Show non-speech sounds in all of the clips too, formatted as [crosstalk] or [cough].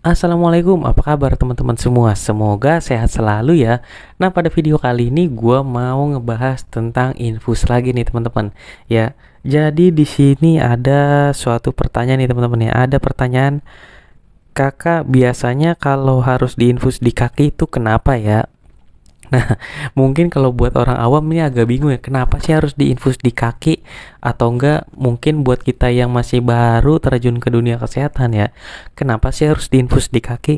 Assalamualaikum, apa kabar teman-teman semua? Semoga sehat selalu ya. Nah, pada video kali ini gue mau ngebahas tentang infus lagi nih teman-teman. Ya, jadi di sini ada suatu pertanyaan nih teman-teman ya. Ada pertanyaan, kakak biasanya kalau harus diinfus di kaki itu kenapa ya? Nah, [laughs] mungkin kalau buat orang awam ini agak bingung ya, kenapa sih harus diinfus di kaki atau enggak? Mungkin buat kita yang masih baru terjun ke dunia kesehatan ya, kenapa sih harus diinfus di kaki?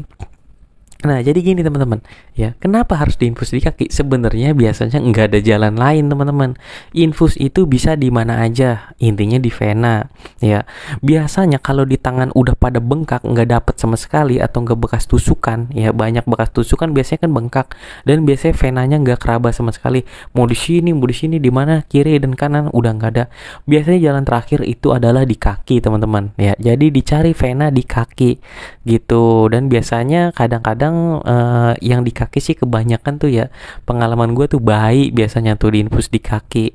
Nah, jadi gini teman-teman, ya. Kenapa harus diinfus di kaki? Sebenarnya biasanya nggak ada jalan lain, teman-teman. Infus itu bisa di mana aja, intinya di vena, ya. Biasanya kalau di tangan udah pada bengkak, nggak dapet sama sekali atau nggak bekas tusukan, ya banyak bekas tusukan biasanya kan bengkak dan biasanya venanya nggak keraba sama sekali. Mau di sini, mau di sini, di mana kiri dan kanan udah nggak ada. Biasanya jalan terakhir itu adalah di kaki, teman-teman, ya. Jadi dicari vena di kaki gitu dan biasanya kadang-kadang uh, yang di kaki sih kebanyakan tuh ya pengalaman gue tuh baik biasanya tuh di infus di kaki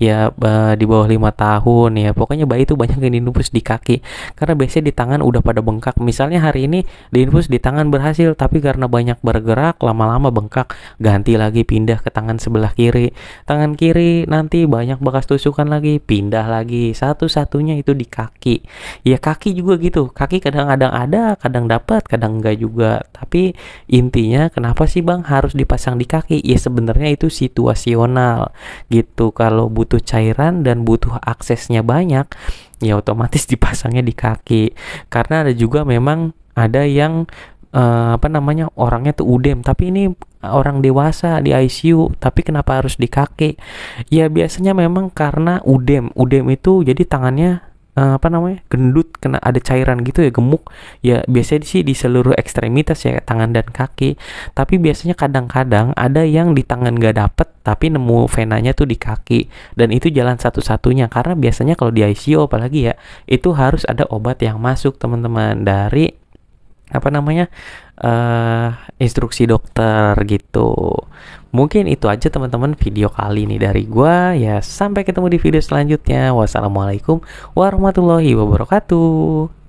ya di bawah lima tahun ya pokoknya bayi itu banyak yang diinfus di kaki karena biasanya di tangan udah pada bengkak misalnya hari ini diinfus di tangan berhasil tapi karena banyak bergerak lama-lama bengkak ganti lagi pindah ke tangan sebelah kiri tangan kiri nanti banyak bekas tusukan lagi pindah lagi satu-satunya itu di kaki ya kaki juga gitu kaki kadang-kadang ada kadang dapat kadang enggak juga tapi intinya kenapa sih bang harus dipasang di kaki ya sebenarnya itu situasional gitu kalau butuh butuh cairan dan butuh aksesnya banyak, ya otomatis [laughs] dipasangnya di kaki. Karena ada juga memang ada yang uh, apa namanya orangnya tuh udem tapi ini orang dewasa di ICU tapi kenapa harus di kaki ya biasanya memang karena udem udem itu jadi tangannya uh, apa namanya gendut kena ada cairan gitu ya gemuk ya biasanya sih di seluruh ekstremitas ya tangan dan kaki tapi biasanya kadang-kadang ada yang di tangan gak dapet tapi nemu venanya tuh di kaki dan itu jalan satu-satunya karena biasanya kalau di ICU apalagi ya itu harus ada obat yang masuk teman-teman dari apa namanya uh, instruksi dokter gitu Mungkin itu aja teman-teman video kali ini dari gua. Ya sampai ketemu di video selanjutnya. Wassalamualaikum warahmatullahi wabarakatuh.